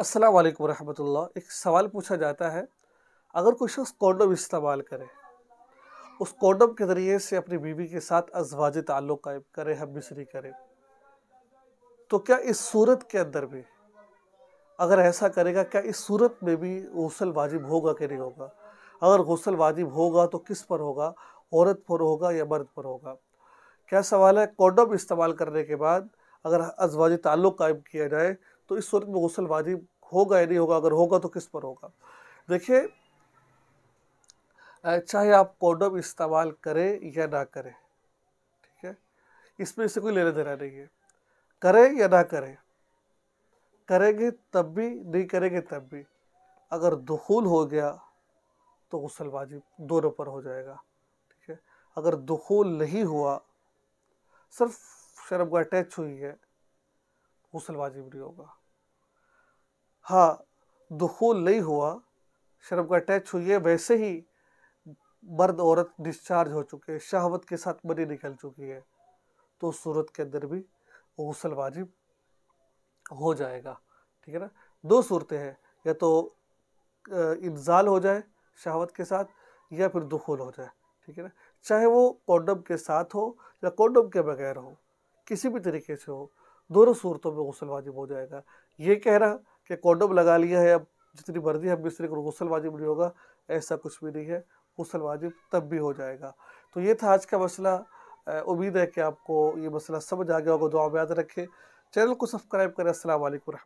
अस्सलाम वालेकुम रहमतुल्लाह एक सवाल पूछा जाता है अगर कोई शख्स कॉन्डम इस्तेमाल करे उस कॉन्डम के ज़रिए से अपनी बीवी के साथ अजवाज ताल्लुक़ कायम करे हम मिसरी करे तो क्या इस सूरत के अंदर भी अगर ऐसा करेगा क्या इस सूरत में भी गसल वाजिब होगा कि नहीं होगा अगर गसल वाजिब होगा तो किस पर होगा औरत पर होगा या मर्द पर होगा क्या सवाल है कॉन्डम इस्तेमाल करने के बाद अगर अजवाज ताल्लुक़ कायम किया जाए तो इस सूरत में गसल वाजिब होगा या नहीं होगा अगर होगा तो किस पर होगा देखिए चाहे आप कोडम इस्तेमाल करें या ना करें ठीक है इसमें इसे कोई लेना देना नहीं है करें या ना करें करेंगे तब भी नहीं करेंगे तब भी अगर दखूल हो गया तो गसल वाजिब दोनों पर हो जाएगा ठीक है अगर दखूल नहीं हुआ सिर्फ शर्म का अटैच हुई है गुसल वाजिब नहीं होगा हाँ दखूल नहीं हुआ शर्म का अटैच हुई है वैसे ही मर्द औरत डिस्चार्ज हो चुके हैं शहावत के साथ मनी निकल चुकी है तो सूरत के अंदर भी गसल वाजिब हो जाएगा ठीक है ना दो सूरतें हैं या तो इंजाल हो जाए शहावत के साथ या फिर दुखूल हो जाए ठीक है ना चाहे वो कॉन्डम के साथ हो या कॉन्डम के बगैर हो किसी भी तरीके से हो दोनों सूरतों में गसल वाजिब हो जाएगा ये कहना कि कॉन्डम लगा लिया है अब जितनी मर्जी है बिस्तरी को गसल वाजिब नहीं होगा ऐसा कुछ भी नहीं है गसल वाजिब तब भी हो जाएगा तो ये था आज का मसला उम्मीद है कि आपको ये मसला समझ आ गया होगा दुआ में याद रखें चैनल को सब्सक्राइब करें असल